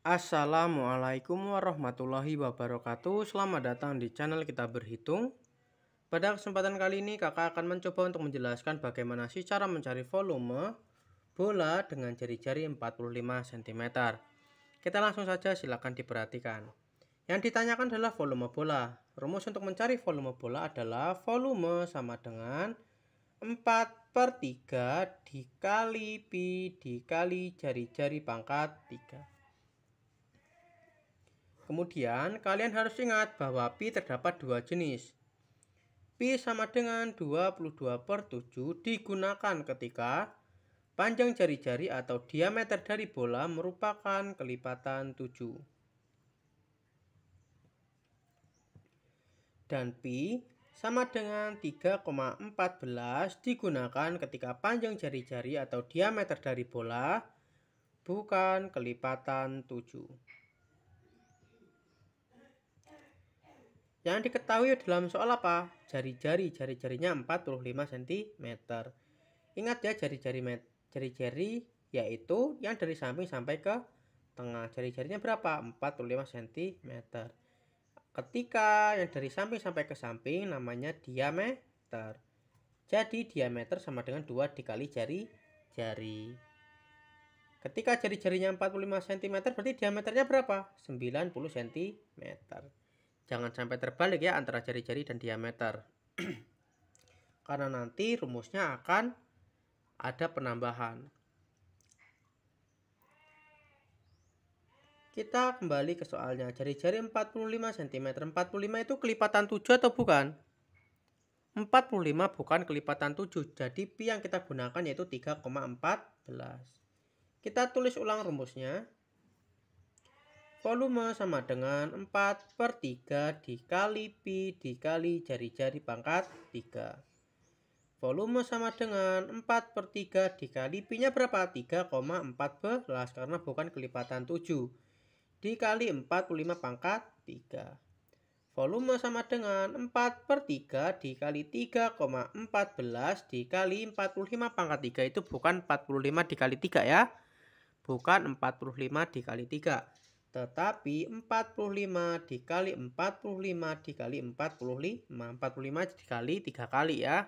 Assalamualaikum warahmatullahi wabarakatuh Selamat datang di channel kita berhitung Pada kesempatan kali ini kakak akan mencoba untuk menjelaskan bagaimana sih cara mencari volume bola dengan jari-jari 45 cm Kita langsung saja silakan diperhatikan Yang ditanyakan adalah volume bola Rumus untuk mencari volume bola adalah volume sama dengan 4 per 3 dikali pi dikali jari-jari pangkat 3 Kemudian, kalian harus ingat bahwa pi terdapat dua jenis. Pi sama dengan 22 per 7 digunakan ketika panjang jari-jari atau diameter dari bola merupakan kelipatan 7. Dan pi sama dengan 3,14 digunakan ketika panjang jari-jari atau diameter dari bola bukan kelipatan 7. Yang diketahui dalam soal apa? Jari-jari, jari-jarinya 45 cm. Ingat ya jari-jari jari-jari yaitu yang dari samping sampai ke tengah. Jari-jarinya berapa? 45 cm. Ketika yang dari samping sampai ke samping namanya diameter. Jadi diameter sama dengan 2 dikali jari-jari. Ketika jari-jarinya 45 cm berarti diameternya berapa? 90 cm. Jangan sampai terbalik ya antara jari-jari dan diameter. Karena nanti rumusnya akan ada penambahan. Kita kembali ke soalnya. Jari-jari 45 cm. 45 itu kelipatan 7 atau bukan? 45 bukan kelipatan 7. Jadi pi yang kita gunakan yaitu 3,14. Kita tulis ulang rumusnya. Volume sama dengan 4 per 3 dikali pi dikali jari-jari pangkat 3. Volume sama dengan 4 per 3 dikali pi-nya berapa? 3,14 karena bukan kelipatan 7. Dikali 45 pangkat 3. Volume sama dengan 4 per 3 dikali 3,14 dikali 45 pangkat 3 itu bukan 45 dikali 3 ya. Bukan 45 dikali 3. Tetapi 45 dikali 45 dikali 45, 45 dikali 3 kali ya.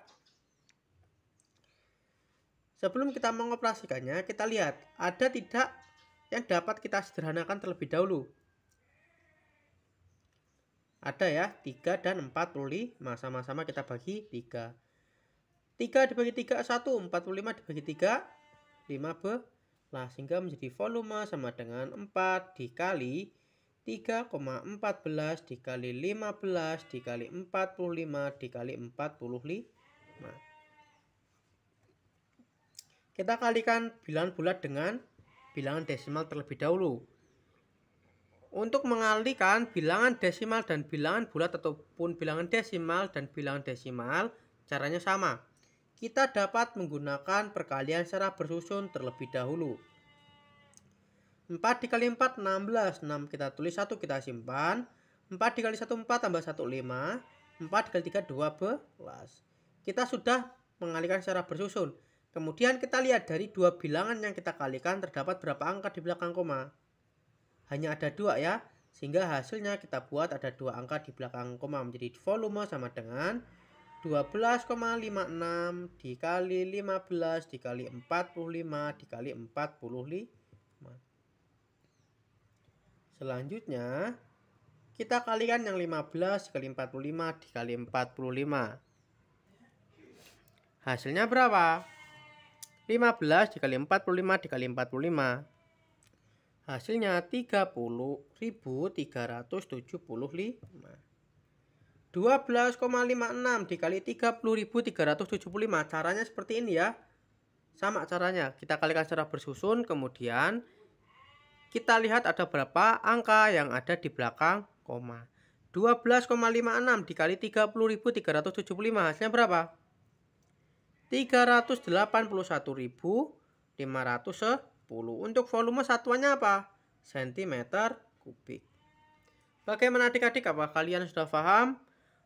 Sebelum kita mengoperasikannya, kita lihat ada tidak yang dapat kita sederhanakan terlebih dahulu. Ada ya, 3 dan 45 sama-sama kita bagi 3. 3 dibagi 3 1, 45 dibagi 3 5 be Nah, sehingga menjadi volume sama dengan 4 dikali 3,14 dikali 15 dikali 45 dikali 45. Kita kalikan bilangan bulat dengan bilangan desimal terlebih dahulu. Untuk mengalihkan bilangan desimal dan bilangan bulat ataupun bilangan desimal dan bilangan desimal, caranya sama kita dapat menggunakan perkalian secara bersusun terlebih dahulu. 4 dikali 4, 16. 6 kita tulis, 1 kita simpan. 4 dikali 1, 4 tambah 1, 5. 4 dikali 3, 12. Kita sudah mengalihkan secara bersusun. Kemudian kita lihat dari dua bilangan yang kita kalikan terdapat berapa angka di belakang koma. Hanya ada dua ya, sehingga hasilnya kita buat ada dua angka di belakang koma menjadi volume sama dengan 12,56 dikali 15 dikali 45 dikali 45. Selanjutnya kita kalikan yang 15 dikali 45 dikali 45. Hasilnya berapa? 15 dikali 45 dikali 45. Hasilnya 30.375. 12,56 dikali 30.375 caranya seperti ini ya sama caranya kita kalikan secara bersusun kemudian kita lihat ada berapa angka yang ada di belakang koma 12,56 dikali 30.375 hasilnya berapa 381.510 untuk volume satuannya apa sentimeter kubik Bagaimana adik-adik apa kalian sudah paham?